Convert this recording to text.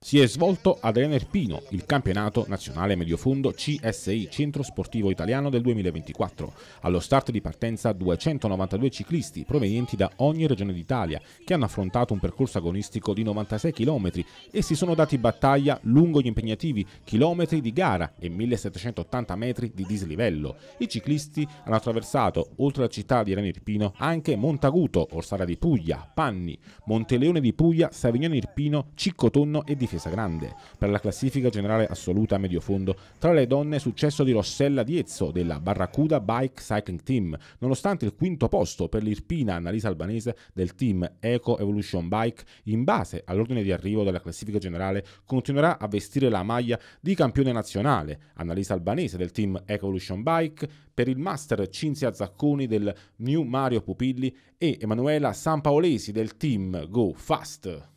si è svolto ad Enerpino il campionato nazionale mediofondo CSI Centro Sportivo Italiano del 2024. Allo start di partenza 292 ciclisti provenienti da ogni regione d'Italia che hanno affrontato un percorso agonistico di 96 km e si sono dati battaglia lungo gli impegnativi chilometri di gara e 1780 metri di dislivello. I ciclisti hanno attraversato, oltre la città di Enerpino, anche Montaguto, Orsara di Puglia, Panni, Monteleone di Puglia, Savignano Irpino, Ciccotonno e di difesa grande. Per la classifica generale assoluta a medio fondo, tra le donne è successo di Rossella Diezzo della Barracuda Bike Cycling Team, nonostante il quinto posto per l'Irpina Annalisa Albanese del team Eco Evolution Bike, in base all'ordine di arrivo della classifica generale continuerà a vestire la maglia di campione nazionale. Annalisa Albanese del team Eco Evolution Bike, per il Master Cinzia Zacconi del New Mario Pupilli e Emanuela Sampaolesi del team Go Fast.